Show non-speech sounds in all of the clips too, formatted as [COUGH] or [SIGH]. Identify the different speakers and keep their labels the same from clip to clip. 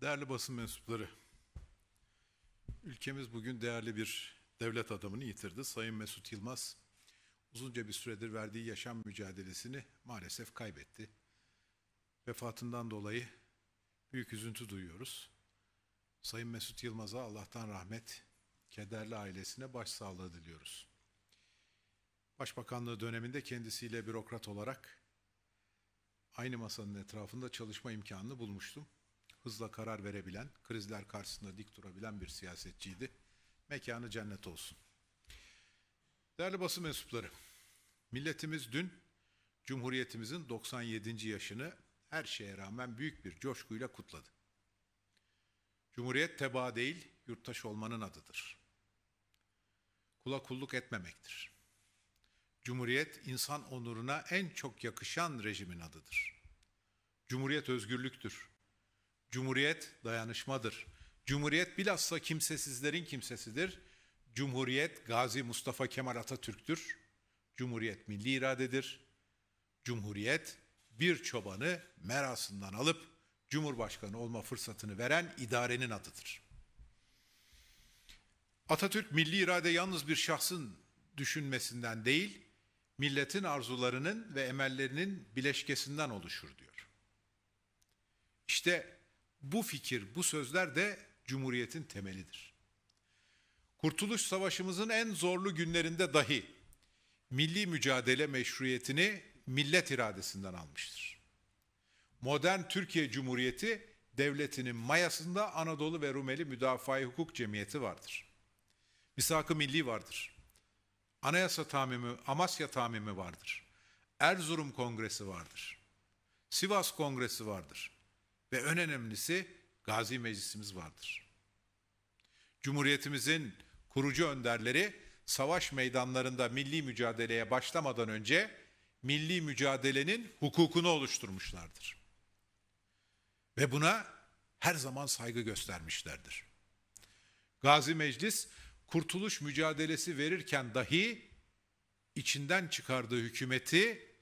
Speaker 1: Değerli basın mensupları, ülkemiz bugün değerli bir devlet adamını yitirdi. Sayın Mesut Yılmaz uzunca bir süredir verdiği yaşam mücadelesini maalesef kaybetti. Vefatından dolayı büyük üzüntü duyuyoruz. Sayın Mesut Yılmaz'a Allah'tan rahmet, kederli ailesine başsağlığı diliyoruz. Başbakanlığı döneminde kendisiyle bürokrat olarak aynı masanın etrafında çalışma imkanını bulmuştum hızla karar verebilen, krizler karşısında dik durabilen bir siyasetçiydi. Mekanı cennet olsun. Değerli basın mensupları, milletimiz dün Cumhuriyetimizin 97. yaşını her şeye rağmen büyük bir coşkuyla kutladı. Cumhuriyet teba değil, yurttaş olmanın adıdır. Kula kulluk etmemektir. Cumhuriyet insan onuruna en çok yakışan rejimin adıdır. Cumhuriyet özgürlüktür. Cumhuriyet dayanışmadır. Cumhuriyet bilhassa kimsesizlerin kimsesidir. Cumhuriyet Gazi Mustafa Kemal Atatürk'tür. Cumhuriyet milli iradedir. Cumhuriyet bir çobanı merasından alıp Cumhurbaşkanı olma fırsatını veren idarenin adıdır. Atatürk milli irade yalnız bir şahsın düşünmesinden değil, milletin arzularının ve emellerinin bileşkesinden oluşur diyor. İşte bu fikir, bu sözler de Cumhuriyet'in temelidir. Kurtuluş Savaşımızın en zorlu günlerinde dahi milli mücadele meşruiyetini millet iradesinden almıştır. Modern Türkiye Cumhuriyeti devletinin mayasında Anadolu ve Rumeli Müdafaa-i Hukuk Cemiyeti vardır. Misak-ı Milli vardır. Anayasa Tamimi, Amasya Tamimi vardır. Erzurum Kongresi vardır. Sivas Kongresi vardır ve en önemlisi Gazi Meclisimiz vardır. Cumhuriyetimizin kurucu önderleri savaş meydanlarında milli mücadeleye başlamadan önce milli mücadelenin hukukunu oluşturmuşlardır. Ve buna her zaman saygı göstermişlerdir. Gazi Meclis kurtuluş mücadelesi verirken dahi içinden çıkardığı hükümeti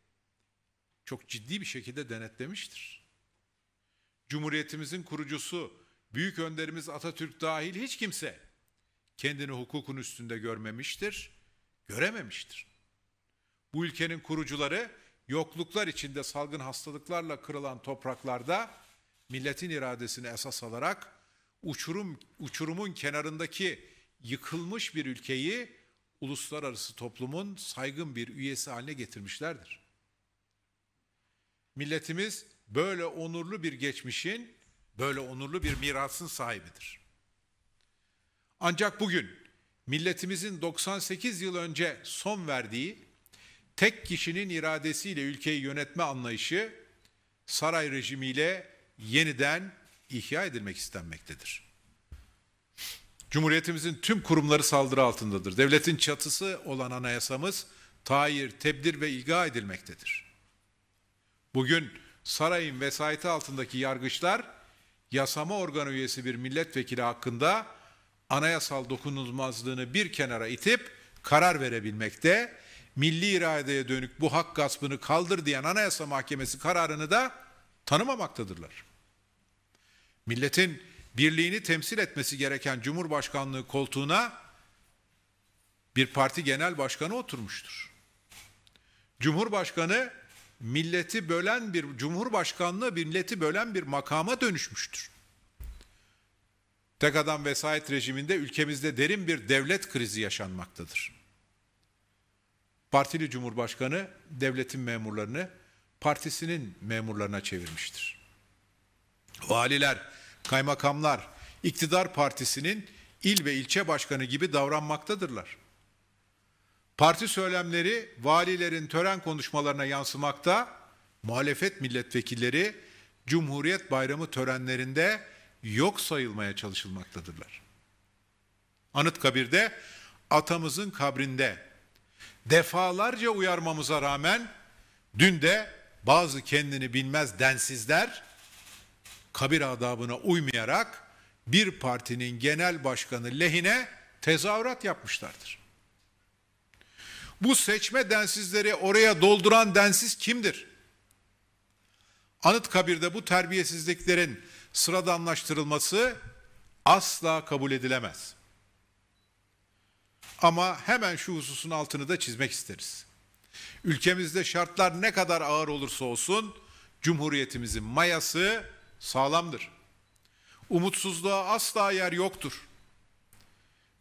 Speaker 1: çok ciddi bir şekilde denetlemiştir. Cumhuriyetimizin kurucusu, büyük önderimiz Atatürk dahil hiç kimse kendini hukukun üstünde görmemiştir, görememiştir. Bu ülkenin kurucuları yokluklar içinde salgın hastalıklarla kırılan topraklarda milletin iradesini esas alarak uçurum uçurumun kenarındaki yıkılmış bir ülkeyi uluslararası toplumun saygın bir üyesi haline getirmişlerdir. Milletimiz böyle onurlu bir geçmişin, böyle onurlu bir mirasın sahibidir. Ancak bugün milletimizin 98 yıl önce son verdiği tek kişinin iradesiyle ülkeyi yönetme anlayışı saray rejimiyle yeniden ihya edilmek istenmektedir. Cumhuriyetimizin tüm kurumları saldırı altındadır. Devletin çatısı olan anayasamız tahir, tebdir ve ilga edilmektedir. Bugün sarayın vesayeti altındaki yargıçlar yasama organı üyesi bir milletvekili hakkında anayasal dokunulmazlığını bir kenara itip karar verebilmekte, milli iradeye dönük bu hak gaspını kaldır diyen Anayasa Mahkemesi kararını da tanımamaktadırlar. Milletin birliğini temsil etmesi gereken Cumhurbaşkanlığı koltuğuna bir parti genel başkanı oturmuştur. Cumhurbaşkanı milleti bölen bir cumhurbaşkanlığı milleti bölen bir makama dönüşmüştür. Tek adam vesayet rejiminde ülkemizde derin bir devlet krizi yaşanmaktadır. Partili cumhurbaşkanı devletin memurlarını partisinin memurlarına çevirmiştir. Valiler, kaymakamlar iktidar partisinin il ve ilçe başkanı gibi davranmaktadırlar. Parti söylemleri valilerin tören konuşmalarına yansımakta, muhalefet milletvekilleri Cumhuriyet Bayramı törenlerinde yok sayılmaya çalışılmaktadırlar. Anıtkabir'de atamızın kabrinde defalarca uyarmamıza rağmen dün de bazı kendini bilmez densizler kabir adabına uymayarak bir partinin genel başkanı lehine tezahürat yapmışlardır. Bu seçme densizleri oraya dolduran densiz kimdir? Anıt kabirde bu terbiyesizliklerin sıradanlaştırılması asla kabul edilemez. Ama hemen şu hususun altını da çizmek isteriz. Ülkemizde şartlar ne kadar ağır olursa olsun Cumhuriyetimizin mayası sağlamdır. Umutsuzluğa asla yer yoktur.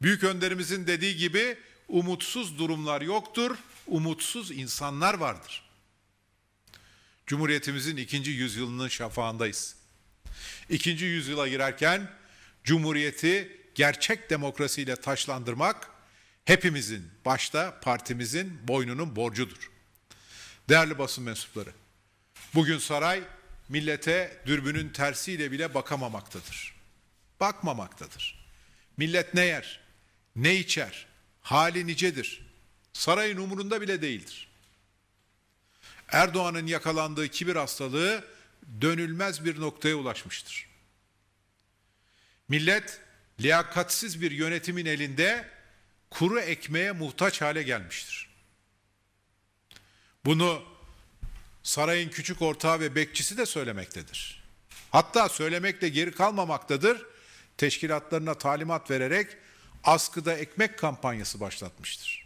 Speaker 1: Büyük önderimizin dediği gibi umutsuz durumlar yoktur, umutsuz insanlar vardır. Cumhuriyetimizin ikinci yüzyılının şafağındayız. İkinci yüzyıla girerken Cumhuriyeti gerçek demokrasiyle taşlandırmak hepimizin, başta partimizin boynunun borcudur. Değerli basın mensupları, bugün saray millete dürbünün tersiyle bile bakamamaktadır. Bakmamaktadır. Millet ne yer, ne içer, hali nicedir. Sarayın umurunda bile değildir. Erdoğan'ın yakalandığı kibir hastalığı dönülmez bir noktaya ulaşmıştır. Millet liyakatsiz bir yönetimin elinde kuru ekmeğe muhtaç hale gelmiştir. Bunu sarayın küçük ortağı ve bekçisi de söylemektedir. Hatta söylemekle geri kalmamaktadır. Teşkilatlarına talimat vererek askıda ekmek kampanyası başlatmıştır.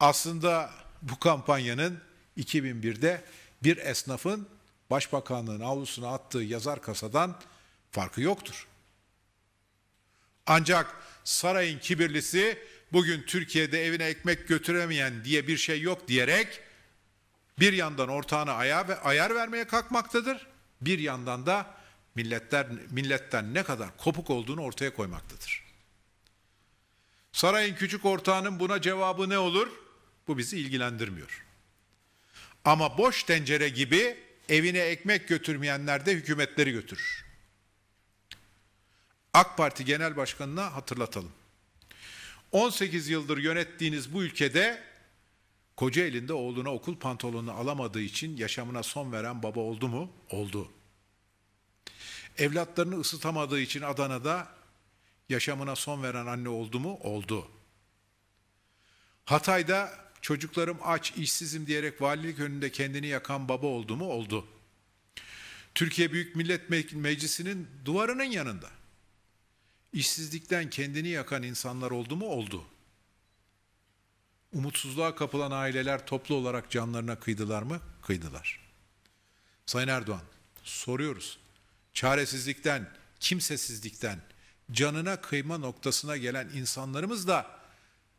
Speaker 1: Aslında bu kampanyanın 2001'de bir esnafın başbakanlığın avlusuna attığı yazar kasadan farkı yoktur. Ancak sarayın kibirlisi bugün Türkiye'de evine ekmek götüremeyen diye bir şey yok diyerek bir yandan ortağına ayar, ayar vermeye kalkmaktadır. Bir yandan da milletler milletten ne kadar kopuk olduğunu ortaya koymaktadır. Sarayın küçük ortağının buna cevabı ne olur? Bu bizi ilgilendirmiyor. Ama boş tencere gibi evine ekmek götürmeyenler de hükümetleri götürür. AK Parti Genel Başkanı'na hatırlatalım. 18 yıldır yönettiğiniz bu ülkede koca elinde oğluna okul pantolonunu alamadığı için yaşamına son veren baba oldu mu? Oldu. Evlatlarını ısıtamadığı için Adana'da yaşamına son veren anne oldu mu? Oldu. Hatay'da çocuklarım aç, işsizim diyerek valilik önünde kendini yakan baba oldu mu? Oldu. Türkiye Büyük Millet Meclisi'nin duvarının yanında. İşsizlikten kendini yakan insanlar oldu mu? Oldu. Umutsuzluğa kapılan aileler toplu olarak canlarına kıydılar mı? Kıydılar. Sayın Erdoğan, soruyoruz çaresizlikten, kimsesizlikten, canına kıyma noktasına gelen insanlarımız da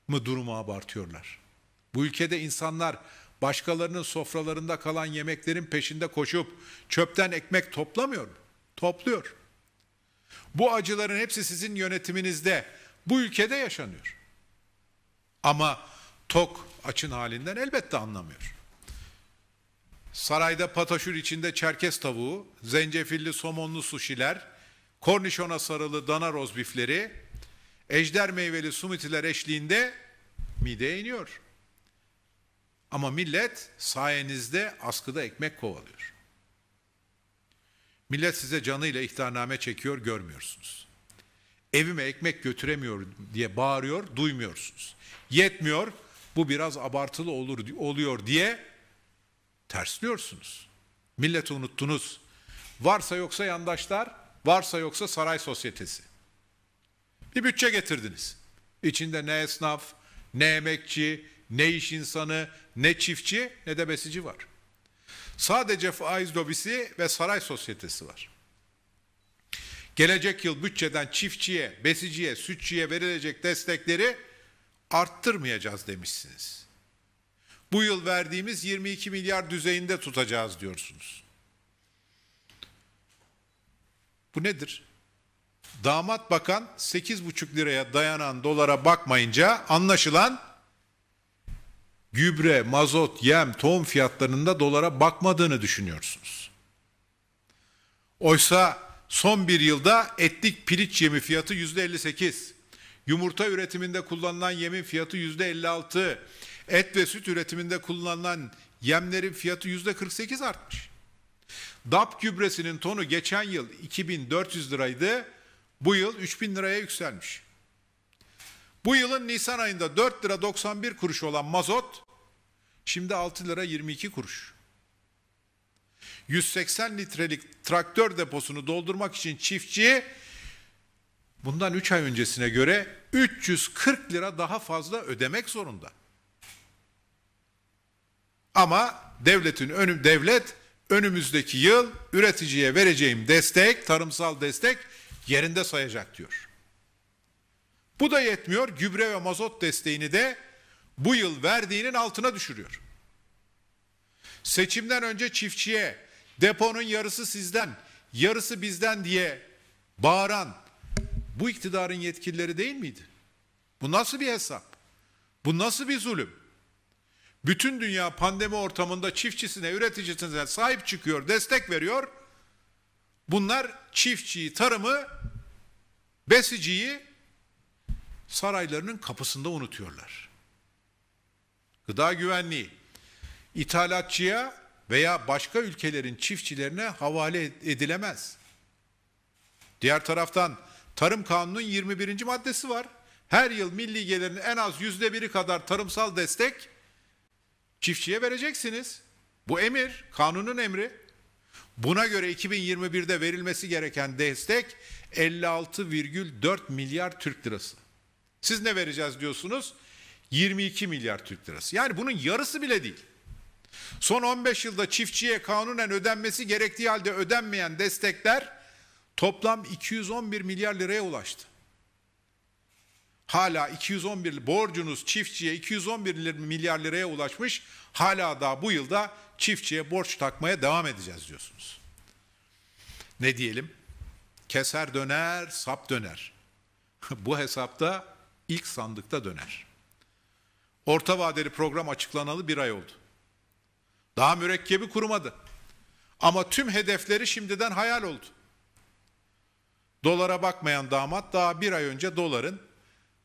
Speaker 1: mı durumu abartıyorlar? Bu ülkede insanlar başkalarının sofralarında kalan yemeklerin peşinde koşup çöpten ekmek toplamıyor mu? Topluyor. Bu acıların hepsi sizin yönetiminizde, bu ülkede yaşanıyor. Ama tok açın halinden elbette anlamıyor sarayda pataşür içinde çerkez tavuğu, zencefilli somonlu suşiler, kornişona sarılı dana rozbifleri, ejder meyveli sumitiler eşliğinde mideye iniyor. Ama millet sayenizde askıda ekmek kovalıyor. Millet size canıyla ihtarname çekiyor, görmüyorsunuz. Evime ekmek götüremiyor diye bağırıyor, duymuyorsunuz. Yetmiyor, bu biraz abartılı olur oluyor diye Tersliyorsunuz. Milleti unuttunuz. Varsa yoksa yandaşlar, varsa yoksa saray sosyetesi. Bir bütçe getirdiniz. İçinde ne esnaf, ne emekçi, ne iş insanı, ne çiftçi, ne de besici var. Sadece faiz lobisi ve saray sosyetesi var. Gelecek yıl bütçeden çiftçiye, besiciye, sütçüye verilecek destekleri arttırmayacağız demişsiniz. Bu yıl verdiğimiz 22 milyar düzeyinde tutacağız diyorsunuz. Bu nedir? Damat bakan 8,5 liraya dayanan dolara bakmayınca anlaşılan gübre, mazot, yem, tohum fiyatlarında dolara bakmadığını düşünüyorsunuz. Oysa son bir yılda etlik piliç yemi fiyatı yüzde 58, yumurta üretiminde kullanılan yemin fiyatı yüzde 56, Et ve süt üretiminde kullanılan yemlerin fiyatı yüzde 48 artmış. DAP gübresinin tonu geçen yıl 2400 liraydı. Bu yıl 3000 liraya yükselmiş. Bu yılın Nisan ayında 4 lira 91 kuruş olan mazot şimdi 6 lira 22 kuruş. 180 litrelik traktör deposunu doldurmak için çiftçi bundan 3 ay öncesine göre 340 lira daha fazla ödemek zorunda. Ama devletin önüm devlet önümüzdeki yıl üreticiye vereceğim destek, tarımsal destek yerinde sayacak diyor. Bu da yetmiyor. Gübre ve mazot desteğini de bu yıl verdiğinin altına düşürüyor. Seçimden önce çiftçiye deponun yarısı sizden, yarısı bizden diye bağıran bu iktidarın yetkilileri değil miydi? Bu nasıl bir hesap? Bu nasıl bir zulüm? Bütün dünya pandemi ortamında çiftçisine, üreticisine sahip çıkıyor, destek veriyor. Bunlar çiftçiyi, tarımı, besiciyi saraylarının kapısında unutuyorlar. Gıda güvenliği, ithalatçıya veya başka ülkelerin çiftçilerine havale edilemez. Diğer taraftan Tarım Kanunu'nun 21. maddesi var. Her yıl milli gelirin en az yüzde biri kadar tarımsal destek Çiftçiye vereceksiniz. Bu emir, kanunun emri. Buna göre 2021'de verilmesi gereken destek 56,4 milyar Türk lirası. Siz ne vereceğiz diyorsunuz? 22 milyar Türk lirası. Yani bunun yarısı bile değil. Son 15 yılda çiftçiye kanunen ödenmesi gerektiği halde ödenmeyen destekler toplam 211 milyar liraya ulaştı. Hala 211 borcunuz çiftçiye 211 milyar liraya ulaşmış. Hala da bu yılda çiftçiye borç takmaya devam edeceğiz diyorsunuz. Ne diyelim? Keser döner, sap döner. [LAUGHS] bu hesapta ilk sandıkta döner. Orta vadeli program açıklanalı bir ay oldu. Daha mürekkebi kurumadı. Ama tüm hedefleri şimdiden hayal oldu. Dolara bakmayan damat daha bir ay önce doların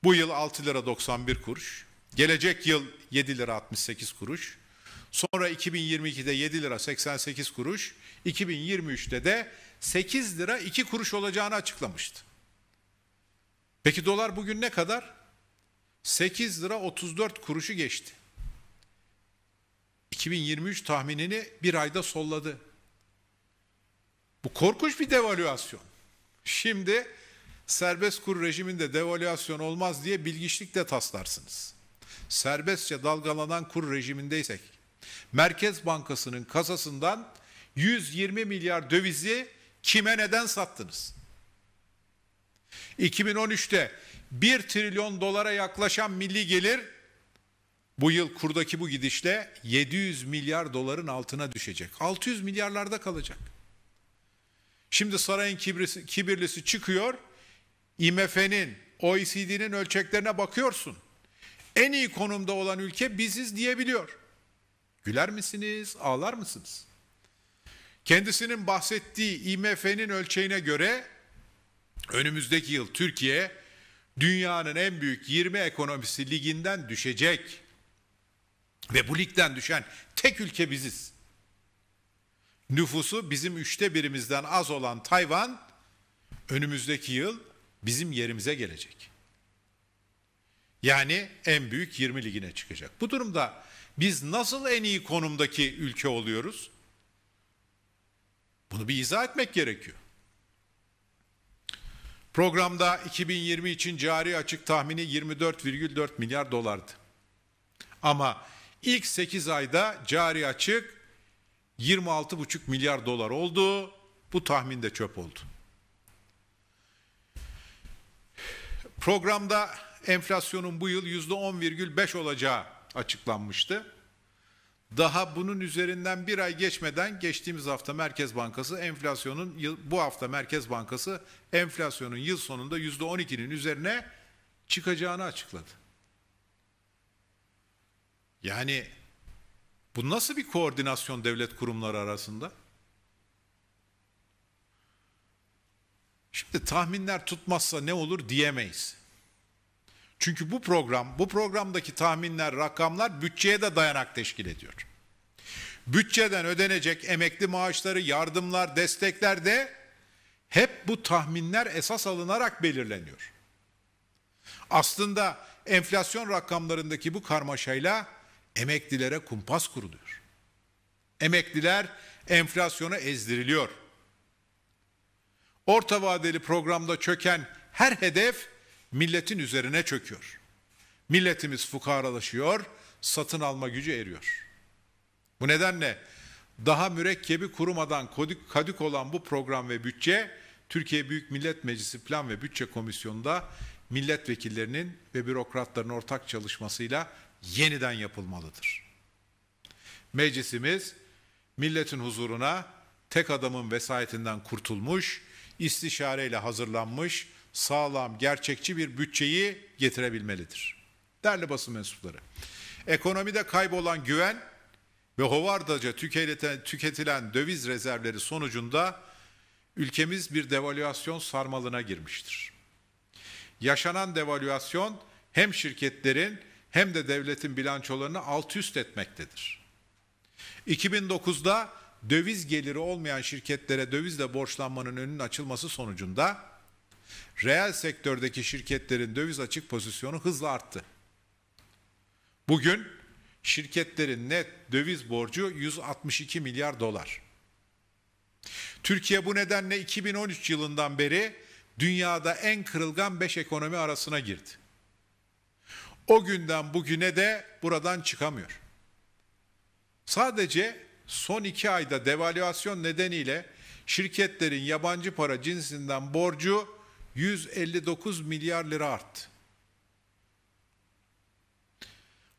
Speaker 1: bu yıl 6 lira 91 kuruş. Gelecek yıl 7 lira 68 kuruş. Sonra 2022'de 7 lira 88 kuruş. 2023'te de 8 lira 2 kuruş olacağını açıklamıştı. Peki dolar bugün ne kadar? 8 lira 34 kuruşu geçti. 2023 tahminini bir ayda solladı. Bu korkunç bir devalüasyon. Şimdi serbest kur rejiminde devalüasyon olmaz diye bilgiçlikle taslarsınız. Serbestçe dalgalanan kur rejimindeysek Merkez Bankası'nın kasasından 120 milyar dövizi kime neden sattınız? 2013'te 1 trilyon dolara yaklaşan milli gelir bu yıl kurdaki bu gidişle 700 milyar doların altına düşecek. 600 milyarlarda kalacak. Şimdi sarayın kibirlisi, kibirlisi çıkıyor IMF'nin, OECD'nin ölçeklerine bakıyorsun. En iyi konumda olan ülke biziz diyebiliyor. Güler misiniz, ağlar mısınız? Kendisinin bahsettiği IMF'nin ölçeğine göre önümüzdeki yıl Türkiye dünyanın en büyük 20 ekonomisi liginden düşecek. Ve bu ligden düşen tek ülke biziz. Nüfusu bizim üçte birimizden az olan Tayvan önümüzdeki yıl bizim yerimize gelecek. Yani en büyük 20 ligine çıkacak. Bu durumda biz nasıl en iyi konumdaki ülke oluyoruz? Bunu bir izah etmek gerekiyor. Programda 2020 için cari açık tahmini 24,4 milyar dolardı. Ama ilk 8 ayda cari açık 26,5 milyar dolar oldu. Bu tahmin de çöp oldu. Programda enflasyonun bu yıl yüzde %10,5 olacağı açıklanmıştı. Daha bunun üzerinden bir ay geçmeden geçtiğimiz hafta Merkez Bankası enflasyonun bu hafta Merkez Bankası enflasyonun yıl sonunda yüzde %12'nin üzerine çıkacağını açıkladı. Yani bu nasıl bir koordinasyon devlet kurumları arasında? Şimdi tahminler tutmazsa ne olur diyemeyiz. Çünkü bu program, bu programdaki tahminler, rakamlar bütçeye de dayanak teşkil ediyor. Bütçeden ödenecek emekli maaşları, yardımlar, destekler de hep bu tahminler esas alınarak belirleniyor. Aslında enflasyon rakamlarındaki bu karmaşayla emeklilere kumpas kuruluyor. Emekliler enflasyona ezdiriliyor. Orta vadeli programda çöken her hedef milletin üzerine çöküyor. Milletimiz fukaralaşıyor, satın alma gücü eriyor. Bu nedenle daha mürekkebi kurumadan kadük, kadük olan bu program ve bütçe Türkiye Büyük Millet Meclisi Plan ve Bütçe Komisyonu'nda milletvekillerinin ve bürokratların ortak çalışmasıyla yeniden yapılmalıdır. Meclisimiz milletin huzuruna tek adamın vesayetinden kurtulmuş, istişareyle hazırlanmış sağlam, gerçekçi bir bütçeyi getirebilmelidir. Değerli basın mensupları, ekonomide kaybolan güven ve hovardaca tüketilen, tüketilen döviz rezervleri sonucunda ülkemiz bir devalüasyon sarmalına girmiştir. Yaşanan devalüasyon hem şirketlerin hem de devletin bilançolarını alt üst etmektedir. 2009'da döviz geliri olmayan şirketlere dövizle borçlanmanın önünün açılması sonucunda reel sektördeki şirketlerin döviz açık pozisyonu hızla arttı. Bugün şirketlerin net döviz borcu 162 milyar dolar. Türkiye bu nedenle 2013 yılından beri dünyada en kırılgan 5 ekonomi arasına girdi. O günden bugüne de buradan çıkamıyor. Sadece son iki ayda devalüasyon nedeniyle şirketlerin yabancı para cinsinden borcu 159 milyar lira arttı.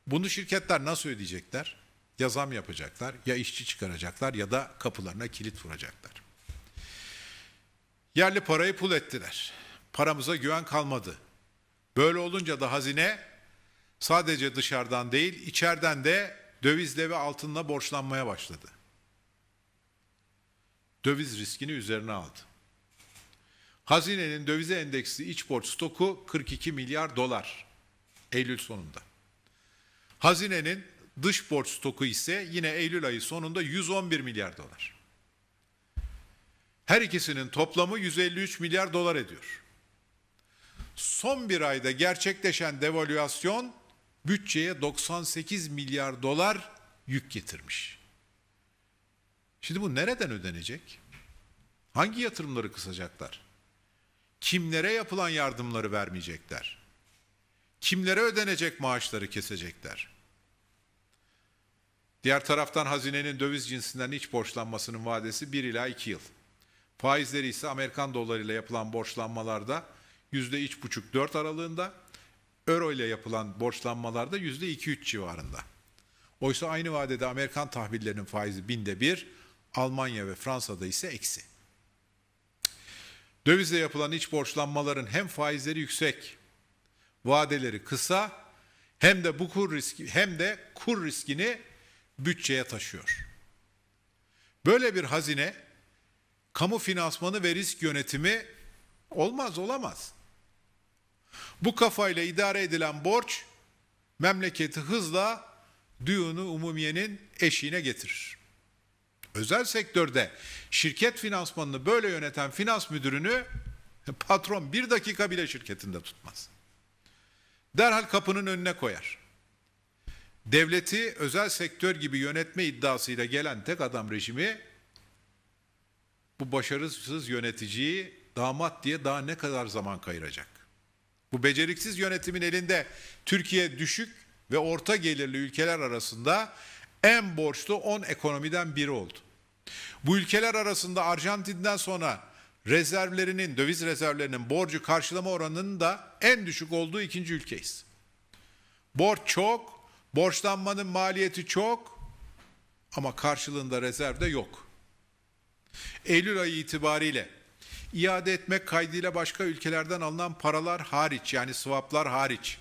Speaker 1: Bunu şirketler nasıl ödeyecekler? Ya zam yapacaklar, ya işçi çıkaracaklar ya da kapılarına kilit vuracaklar. Yerli parayı pul ettiler. Paramıza güven kalmadı. Böyle olunca da hazine sadece dışarıdan değil, içeriden de dövizle ve altınla borçlanmaya başladı. Döviz riskini üzerine aldı. Hazinenin dövize endeksli iç borç stoku 42 milyar dolar Eylül sonunda. Hazinenin dış borç stoku ise yine Eylül ayı sonunda 111 milyar dolar. Her ikisinin toplamı 153 milyar dolar ediyor. Son bir ayda gerçekleşen devalüasyon bütçeye 98 milyar dolar yük getirmiş. Şimdi bu nereden ödenecek? Hangi yatırımları kısacaklar? Kimlere yapılan yardımları vermeyecekler? Kimlere ödenecek maaşları kesecekler? Diğer taraftan hazinenin döviz cinsinden iç borçlanmasının vadesi 1 ila 2 yıl. Faizleri ise Amerikan dolarıyla yapılan borçlanmalarda yüzde buçuk 4 aralığında, euro ile yapılan borçlanmalarda yüzde 2-3 civarında. Oysa aynı vadede Amerikan tahvillerinin faizi binde bir, Almanya ve Fransa'da ise eksi. Dövizle yapılan iç borçlanmaların hem faizleri yüksek, vadeleri kısa, hem de bu kur riski hem de kur riskini bütçeye taşıyor. Böyle bir hazine kamu finansmanı ve risk yönetimi olmaz olamaz. Bu kafayla idare edilen borç memleketi hızla düğünü umumiyenin eşiğine getirir. Özel sektörde şirket finansmanını böyle yöneten finans müdürünü patron bir dakika bile şirketinde tutmaz. Derhal kapının önüne koyar. Devleti özel sektör gibi yönetme iddiasıyla gelen tek adam rejimi bu başarısız yöneticiyi damat diye daha ne kadar zaman kayıracak? Bu beceriksiz yönetimin elinde Türkiye düşük ve orta gelirli ülkeler arasında en borçlu 10 ekonomiden biri oldu. Bu ülkeler arasında Arjantin'den sonra rezervlerinin, döviz rezervlerinin borcu karşılama oranının da en düşük olduğu ikinci ülkeyiz. Borç çok, borçlanmanın maliyeti çok ama karşılığında rezerv de yok. Eylül ayı itibariyle iade etmek kaydıyla başka ülkelerden alınan paralar hariç yani swaplar hariç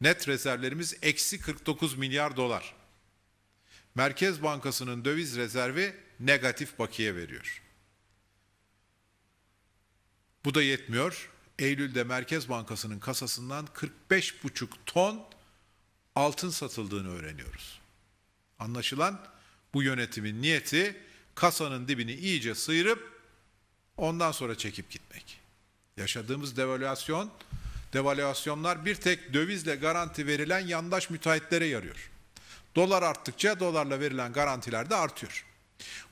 Speaker 1: net rezervlerimiz eksi 49 milyar dolar. Merkez Bankası'nın döviz rezervi negatif bakiye veriyor. Bu da yetmiyor. Eylül'de Merkez Bankası'nın kasasından 45,5 ton altın satıldığını öğreniyoruz. Anlaşılan bu yönetimin niyeti kasanın dibini iyice sıyırıp Ondan sonra çekip gitmek. Yaşadığımız devalüasyon, devalüasyonlar bir tek dövizle garanti verilen yandaş müteahhitlere yarıyor. Dolar arttıkça dolarla verilen garantiler de artıyor.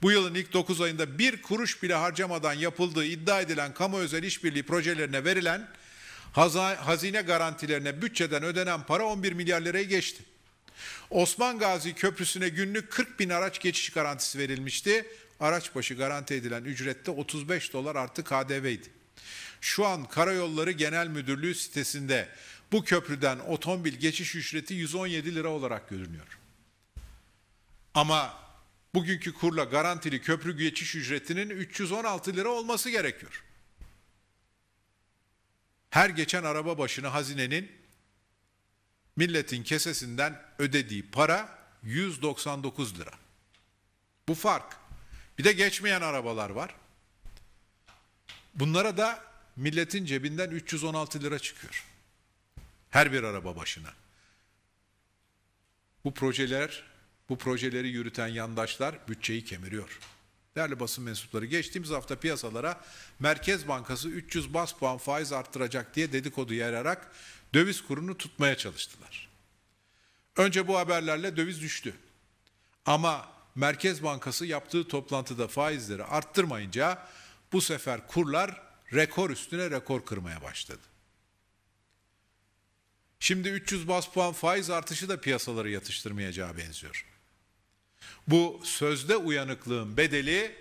Speaker 1: Bu yılın ilk 9 ayında bir kuruş bile harcamadan yapıldığı iddia edilen kamu özel işbirliği projelerine verilen hazine garantilerine bütçeden ödenen para 11 milyar liraya geçti. Osman Gazi Köprüsü'ne günlük 40 bin araç geçiş garantisi verilmişti araç başı garanti edilen ücrette 35 dolar artı KDV'ydi. Şu an Karayolları Genel Müdürlüğü sitesinde bu köprüden otomobil geçiş ücreti 117 lira olarak görünüyor. Ama bugünkü kurla garantili köprü geçiş ücretinin 316 lira olması gerekiyor. Her geçen araba başına hazinenin milletin kesesinden ödediği para 199 lira. Bu fark bir de geçmeyen arabalar var. Bunlara da milletin cebinden 316 lira çıkıyor. Her bir araba başına. Bu projeler, bu projeleri yürüten yandaşlar bütçeyi kemiriyor. Değerli basın mensupları geçtiğimiz hafta piyasalara Merkez Bankası 300 bas puan faiz arttıracak diye dedikodu yarayarak döviz kurunu tutmaya çalıştılar. Önce bu haberlerle döviz düştü. Ama Merkez Bankası yaptığı toplantıda faizleri arttırmayınca bu sefer kurlar rekor üstüne rekor kırmaya başladı. Şimdi 300 bas puan faiz artışı da piyasaları yatıştırmayacağı benziyor. Bu sözde uyanıklığın bedeli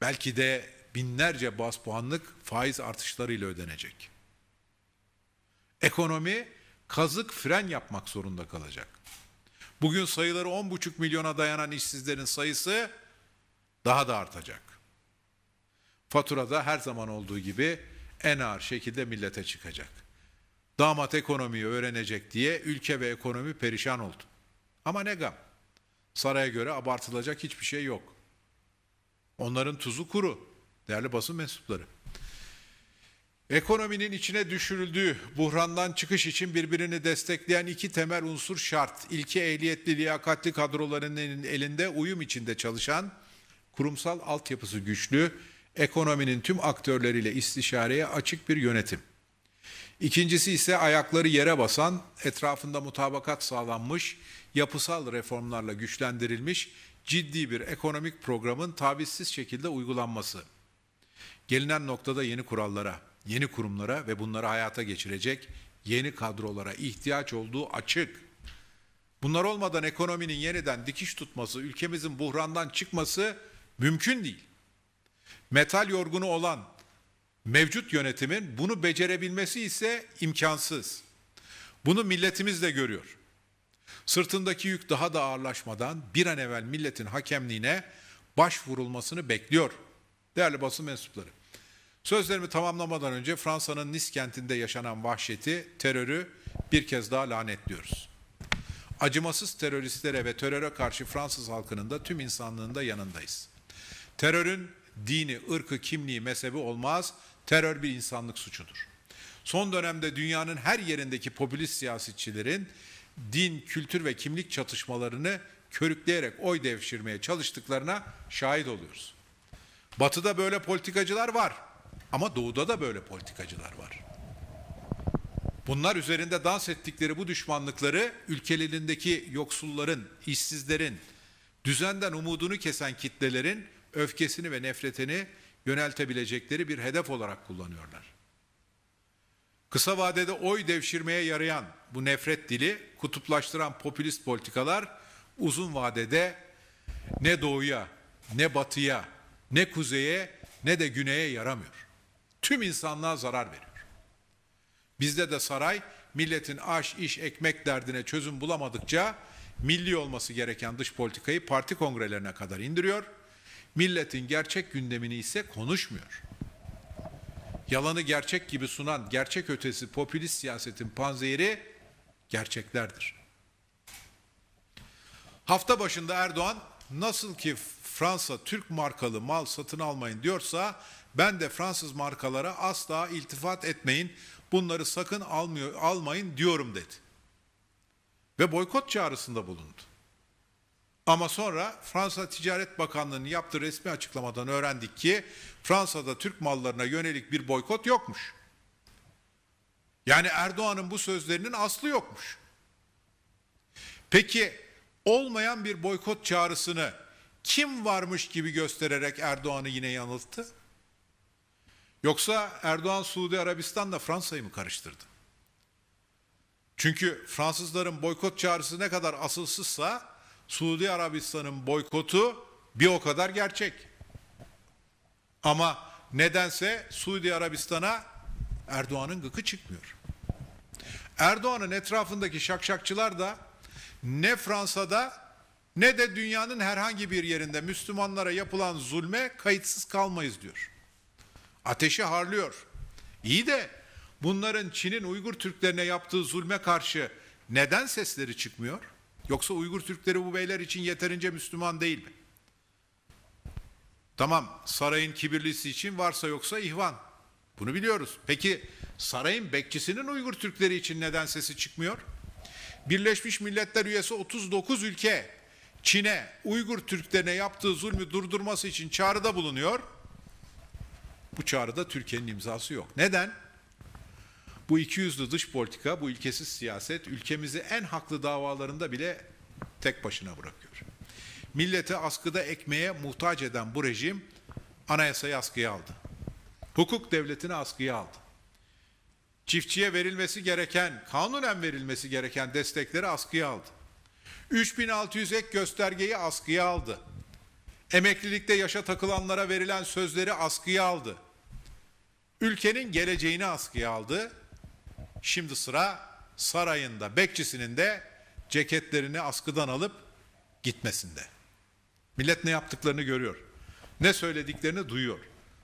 Speaker 1: belki de binlerce bas puanlık faiz artışlarıyla ödenecek. Ekonomi kazık fren yapmak zorunda kalacak. Bugün sayıları 10,5 milyona dayanan işsizlerin sayısı daha da artacak. Faturada her zaman olduğu gibi en ağır şekilde millete çıkacak. Damat ekonomiyi öğrenecek diye ülke ve ekonomi perişan oldu. Ama ne gam. Saraya göre abartılacak hiçbir şey yok. Onların tuzu kuru değerli basın mensupları. Ekonominin içine düşürüldüğü buhrandan çıkış için birbirini destekleyen iki temel unsur şart. İlki ehliyetli liyakatli kadrolarının elinde uyum içinde çalışan, kurumsal altyapısı güçlü, ekonominin tüm aktörleriyle istişareye açık bir yönetim. İkincisi ise ayakları yere basan, etrafında mutabakat sağlanmış, yapısal reformlarla güçlendirilmiş ciddi bir ekonomik programın tavizsiz şekilde uygulanması. Gelinen noktada yeni kurallara, yeni kurumlara ve bunları hayata geçirecek yeni kadrolara ihtiyaç olduğu açık. Bunlar olmadan ekonominin yeniden dikiş tutması, ülkemizin buhrandan çıkması mümkün değil. Metal yorgunu olan mevcut yönetimin bunu becerebilmesi ise imkansız. Bunu milletimiz de görüyor. Sırtındaki yük daha da ağırlaşmadan bir an evvel milletin hakemliğine başvurulmasını bekliyor. Değerli basın mensupları, Sözlerimi tamamlamadan önce Fransa'nın Nice kentinde yaşanan vahşeti, terörü bir kez daha lanetliyoruz. Acımasız teröristlere ve teröre karşı Fransız halkının da tüm insanlığın da yanındayız. Terörün dini, ırkı, kimliği, mezhebi olmaz. Terör bir insanlık suçudur. Son dönemde dünyanın her yerindeki popülist siyasetçilerin din, kültür ve kimlik çatışmalarını körükleyerek oy devşirmeye çalıştıklarına şahit oluyoruz. Batı'da böyle politikacılar var. Ama doğuda da böyle politikacılar var. Bunlar üzerinde dans ettikleri bu düşmanlıkları ülkelerindeki yoksulların, işsizlerin, düzenden umudunu kesen kitlelerin öfkesini ve nefretini yöneltebilecekleri bir hedef olarak kullanıyorlar. Kısa vadede oy devşirmeye yarayan bu nefret dili, kutuplaştıran popülist politikalar uzun vadede ne doğuya, ne batıya, ne kuzeye, ne de güneye yaramıyor tüm insanlığa zarar veriyor. Bizde de saray milletin aş, iş, ekmek derdine çözüm bulamadıkça milli olması gereken dış politikayı parti kongrelerine kadar indiriyor. Milletin gerçek gündemini ise konuşmuyor. Yalanı gerçek gibi sunan gerçek ötesi popülist siyasetin panzehiri gerçeklerdir. Hafta başında Erdoğan nasıl ki Fransa Türk markalı mal satın almayın diyorsa ben de Fransız markalara asla iltifat etmeyin. Bunları sakın almıyor, almayın diyorum dedi. Ve boykot çağrısında bulundu. Ama sonra Fransa Ticaret Bakanlığı'nın yaptığı resmi açıklamadan öğrendik ki Fransa'da Türk mallarına yönelik bir boykot yokmuş. Yani Erdoğan'ın bu sözlerinin aslı yokmuş. Peki olmayan bir boykot çağrısını kim varmış gibi göstererek Erdoğan'ı yine yanılttı? Yoksa Erdoğan Suudi Arabistan'la Fransa'yı mı karıştırdı? Çünkü Fransızların boykot çağrısı ne kadar asılsızsa Suudi Arabistan'ın boykotu bir o kadar gerçek. Ama nedense Suudi Arabistan'a Erdoğan'ın gıkı çıkmıyor. Erdoğan'ın etrafındaki şakşakçılar da ne Fransa'da ne de dünyanın herhangi bir yerinde Müslümanlara yapılan zulme kayıtsız kalmayız diyor. Ateşi harlıyor. İyi de bunların Çin'in Uygur Türklerine yaptığı zulme karşı neden sesleri çıkmıyor? Yoksa Uygur Türkleri bu beyler için yeterince Müslüman değil mi? Tamam sarayın kibirlisi için varsa yoksa ihvan. Bunu biliyoruz. Peki sarayın bekçisinin Uygur Türkleri için neden sesi çıkmıyor? Birleşmiş Milletler üyesi 39 ülke Çin'e Uygur Türklerine yaptığı zulmü durdurması için çağrıda bulunuyor. Bu çağrıda Türkiye'nin imzası yok. Neden? Bu ikiyüzlü dış politika, bu ilkesiz siyaset ülkemizi en haklı davalarında bile tek başına bırakıyor. Millete askıda ekmeğe muhtaç eden bu rejim anayasayı askıya aldı. Hukuk devletini askıya aldı. Çiftçiye verilmesi gereken, kanunen verilmesi gereken destekleri askıya aldı. 3600 ek göstergeyi askıya aldı. Emeklilikte yaşa takılanlara verilen sözleri askıya aldı. Ülkenin geleceğini askıya aldı. Şimdi sıra sarayında, bekçisinin de ceketlerini askıdan alıp gitmesinde. Millet ne yaptıklarını görüyor. Ne söylediklerini duyuyor.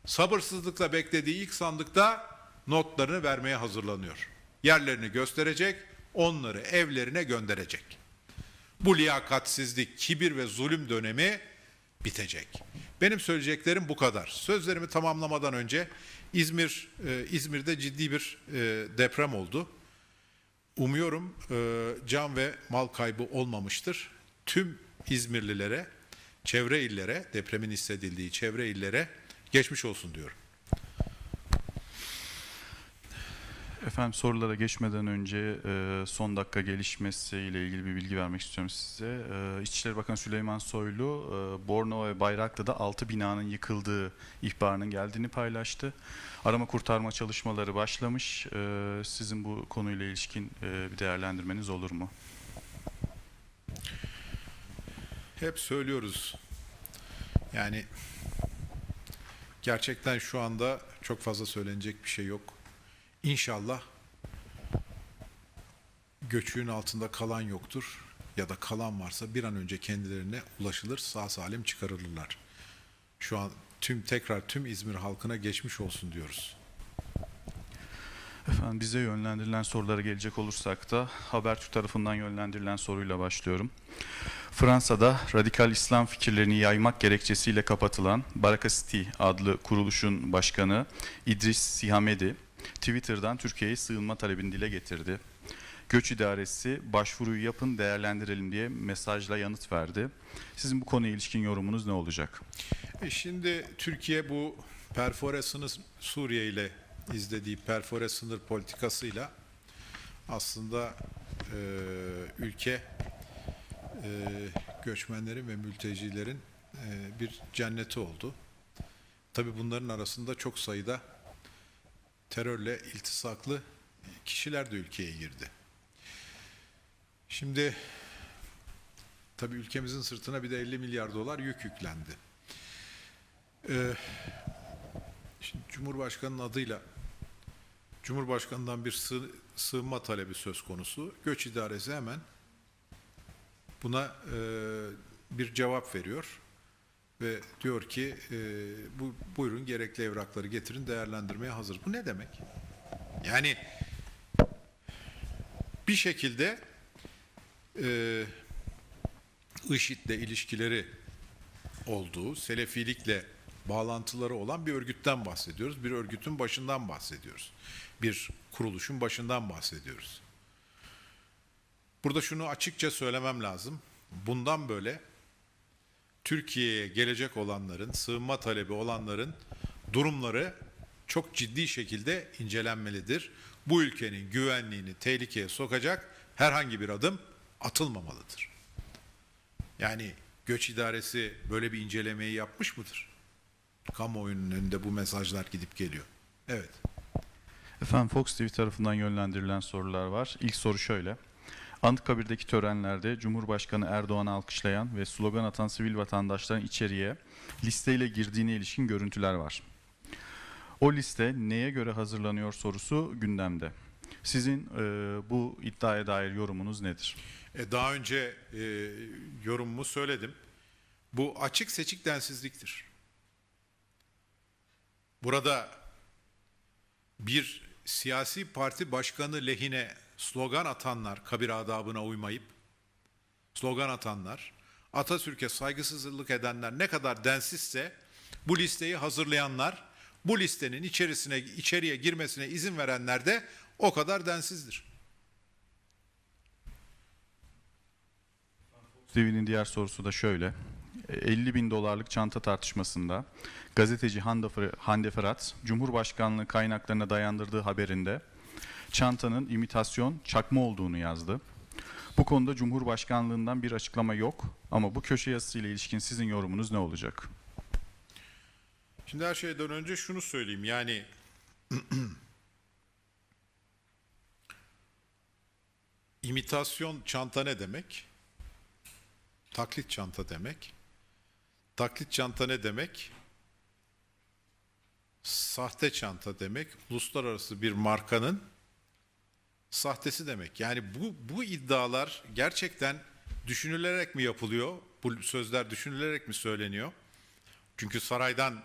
Speaker 1: Sabırsızlıkla beklediği ilk sandıkta notlarını vermeye hazırlanıyor. Yerlerini gösterecek, onları evlerine gönderecek. Bu liyakatsizlik, kibir ve zulüm dönemi bitecek. Benim söyleyeceklerim bu kadar. Sözlerimi tamamlamadan önce İzmir e, İzmir'de ciddi bir e, deprem oldu. Umuyorum e, can ve mal kaybı olmamıştır. Tüm İzmirlilere, çevre illere, depremin hissedildiği çevre illere geçmiş olsun diyorum.
Speaker 2: Efendim sorulara geçmeden önce e, son dakika gelişmesiyle ilgili bir bilgi vermek istiyorum size. E, İçişleri Bakanı Süleyman Soylu, e, Borno ve Bayraklı'da 6 binanın yıkıldığı ihbarının geldiğini paylaştı. Arama kurtarma çalışmaları başlamış. E, sizin bu konuyla ilişkin e, bir değerlendirmeniz olur mu?
Speaker 1: Hep söylüyoruz. Yani gerçekten şu anda çok fazla söylenecek bir şey yok İnşallah göçüğün altında kalan yoktur ya da kalan varsa bir an önce kendilerine ulaşılır, sağ salim çıkarılırlar. Şu an tüm tekrar tüm İzmir halkına geçmiş olsun diyoruz.
Speaker 2: Efendim bize yönlendirilen sorulara gelecek olursak da Habertürk tarafından yönlendirilen soruyla başlıyorum. Fransa'da radikal İslam fikirlerini yaymak gerekçesiyle kapatılan Baraka City adlı kuruluşun başkanı İdris Sihamedi Twitter'dan Türkiye'ye sığınma talebini dile getirdi. Göç İdaresi başvuruyu yapın değerlendirelim
Speaker 1: diye mesajla
Speaker 2: yanıt verdi. Sizin bu konuya ilişkin yorumunuz ne olacak?
Speaker 1: E şimdi Türkiye bu perfore sınır Suriye ile izlediği perfore sınır politikasıyla aslında e, ülke e, göçmenlerin ve mültecilerin e, bir cenneti oldu. Tabi bunların arasında çok sayıda terörle iltisaklı kişiler de ülkeye girdi. Şimdi tabi ülkemizin sırtına bir de 50 milyar dolar yük yüklendi. Ee, şimdi Cumhurbaşkanı'nın adıyla Cumhurbaşkanı'ndan bir sığ, sığınma talebi söz konusu. Göç idaresi hemen buna e, bir cevap veriyor ve diyor ki e, bu buyurun gerekli evrakları getirin değerlendirmeye hazır. Bu ne demek? Yani bir şekilde e, IŞİD'le ilişkileri olduğu, Selefilikle bağlantıları olan bir örgütten bahsediyoruz. Bir örgütün başından bahsediyoruz. Bir kuruluşun başından bahsediyoruz. Burada şunu açıkça söylemem lazım. Bundan böyle Türkiye'ye gelecek olanların, sığınma talebi olanların durumları çok ciddi şekilde incelenmelidir. Bu ülkenin güvenliğini tehlikeye sokacak herhangi bir adım atılmamalıdır. Yani göç idaresi böyle bir incelemeyi yapmış mıdır? Kamuoyunun önünde bu mesajlar gidip geliyor. Evet. Efendim Fox TV
Speaker 2: tarafından yönlendirilen sorular var. İlk soru şöyle. Anıtkabir'deki törenlerde Cumhurbaşkanı Erdoğan'ı alkışlayan ve slogan atan sivil vatandaşların içeriye listeyle girdiğine ilişkin görüntüler var. O liste neye göre hazırlanıyor sorusu gündemde. Sizin e, bu iddiaya dair yorumunuz nedir?
Speaker 1: E, daha önce e, yorumumu söyledim. Bu açık seçik densizliktir. Burada bir siyasi parti başkanı lehine slogan atanlar kabir adabına uymayıp slogan atanlar, Atatürk'e saygısızlık edenler ne kadar densizse bu listeyi hazırlayanlar, bu listenin içerisine içeriye girmesine izin verenler de o kadar densizdir.
Speaker 2: TV'nin diğer sorusu da şöyle. 50 e, bin dolarlık çanta tartışmasında gazeteci Hande Fırat, Cumhurbaşkanlığı kaynaklarına dayandırdığı haberinde çantanın imitasyon çakma olduğunu yazdı. Bu konuda Cumhurbaşkanlığından bir açıklama yok ama bu köşe yazısıyla ilişkin sizin yorumunuz ne olacak?
Speaker 1: Şimdi her şeyden önce şunu söyleyeyim yani [CLEARS THROAT] imitasyon çanta ne demek? Taklit çanta demek. Taklit çanta ne demek? Sahte çanta demek. Uluslararası bir markanın sahtesi demek. Yani bu, bu iddialar gerçekten düşünülerek mi yapılıyor? Bu sözler düşünülerek mi söyleniyor? Çünkü saraydan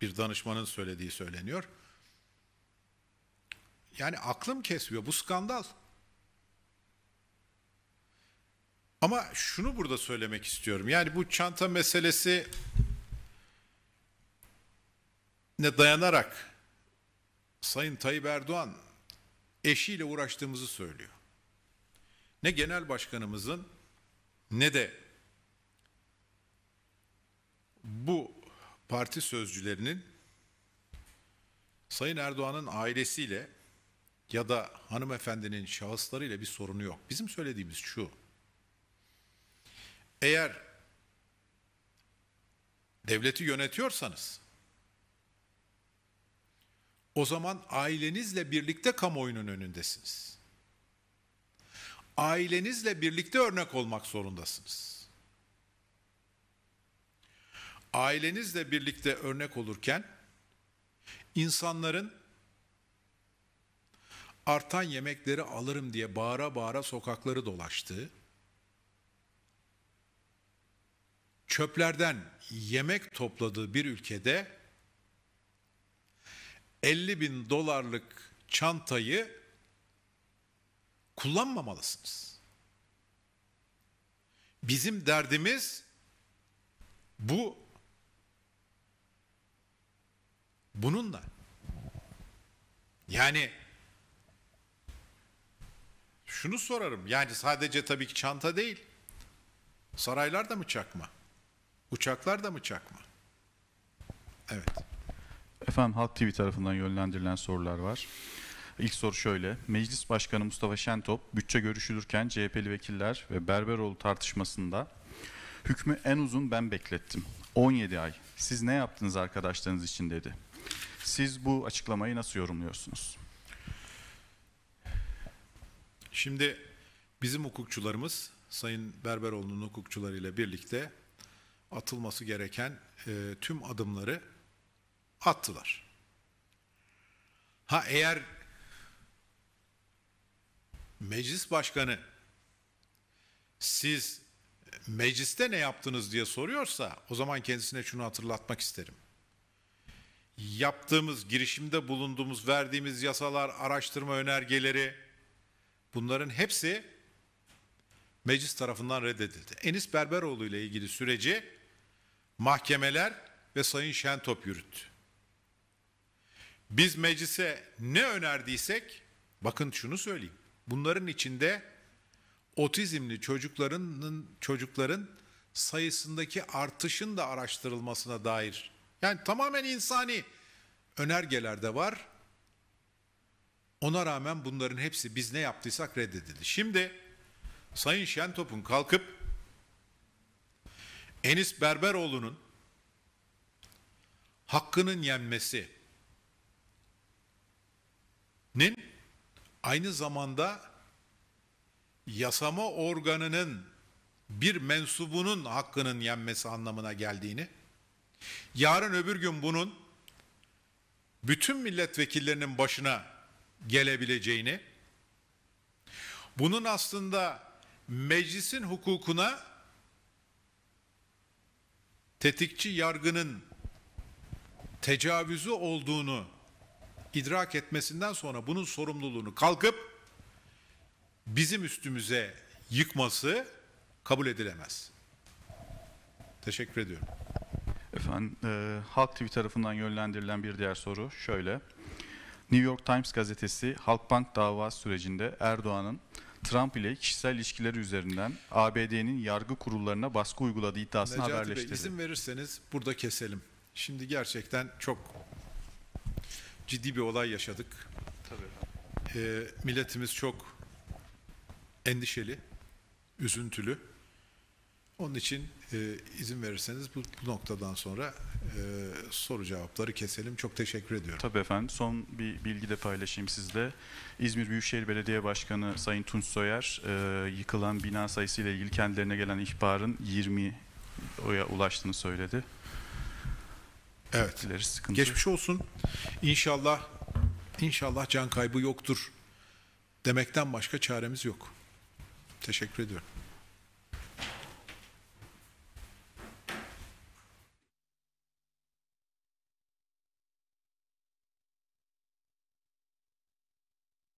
Speaker 1: bir danışmanın söylediği söyleniyor. Yani aklım kesmiyor. Bu skandal. Ama şunu burada söylemek istiyorum. Yani bu çanta meselesi ne dayanarak Sayın Tayyip Erdoğan eşiyle uğraştığımızı söylüyor. Ne genel başkanımızın ne de bu parti sözcülerinin Sayın Erdoğan'ın ailesiyle ya da hanımefendinin şahıslarıyla bir sorunu yok. Bizim söylediğimiz şu. Eğer devleti yönetiyorsanız o zaman ailenizle birlikte kamuoyunun önündesiniz. Ailenizle birlikte örnek olmak zorundasınız. Ailenizle birlikte örnek olurken insanların artan yemekleri alırım diye bağıra bağıra sokakları dolaştığı, çöplerden yemek topladığı bir ülkede 50 bin dolarlık çantayı kullanmamalısınız. Bizim derdimiz bu bununla. Yani şunu sorarım. Yani sadece tabii ki çanta değil. Saraylar da mı çakma? Uçaklar da mı çakma?
Speaker 2: Evet. Efendim Halk TV tarafından yönlendirilen sorular var. İlk soru şöyle. Meclis Başkanı Mustafa Şentop bütçe görüşülürken CHP'li vekiller ve Berberoğlu tartışmasında hükmü en uzun ben beklettim. 17 ay. Siz ne yaptınız arkadaşlarınız için dedi. Siz bu açıklamayı nasıl yorumluyorsunuz?
Speaker 1: Şimdi bizim hukukçularımız Sayın Berberoğlu'nun hukukçularıyla birlikte atılması gereken e, tüm adımları Attılar. Ha eğer meclis başkanı siz mecliste ne yaptınız diye soruyorsa o zaman kendisine şunu hatırlatmak isterim. Yaptığımız, girişimde bulunduğumuz, verdiğimiz yasalar, araştırma önergeleri bunların hepsi meclis tarafından reddedildi. Enis Berberoğlu ile ilgili süreci mahkemeler ve Sayın Şentop yürüttü. Biz meclise ne önerdiysek bakın şunu söyleyeyim. Bunların içinde otizmli çocukların çocukların sayısındaki artışın da araştırılmasına dair yani tamamen insani önergeler de var. Ona rağmen bunların hepsi biz ne yaptıysak reddedildi. Şimdi Sayın Şentop'un kalkıp Enis Berberoğlu'nun hakkının yenmesi nin aynı zamanda yasama organının bir mensubunun hakkının yenmesi anlamına geldiğini, yarın öbür gün bunun bütün milletvekillerinin başına gelebileceğini, bunun aslında meclisin hukukuna tetikçi yargının tecavüzü olduğunu idrak etmesinden sonra bunun sorumluluğunu kalkıp bizim üstümüze yıkması kabul edilemez. Teşekkür ediyorum.
Speaker 2: Efendim, e, Halk TV tarafından yönlendirilen bir diğer soru şöyle. New York Times gazetesi Halkbank davası sürecinde Erdoğan'ın Trump ile kişisel ilişkileri üzerinden ABD'nin yargı kurullarına baskı uyguladığı iddiasını Necati haberleştirdi. Bey, izin
Speaker 1: verirseniz burada keselim. Şimdi gerçekten çok ciddi bir olay yaşadık. Tabii. E, milletimiz çok endişeli, üzüntülü. Onun için e, izin verirseniz bu, bu noktadan sonra e, soru cevapları keselim. Çok teşekkür ediyorum.
Speaker 2: Tabii efendim. Son bir bilgi de paylaşayım sizde. İzmir Büyükşehir Belediye Başkanı Sayın Tunç Soyer e, yıkılan bina sayısı ile ilgili kendilerine gelen ihbarın 20 oya ulaştığını söyledi.
Speaker 1: Evet. İleri sıkıntı. Geçmiş olsun. İnşallah inşallah can kaybı yoktur demekten başka çaremiz yok. Teşekkür ediyorum.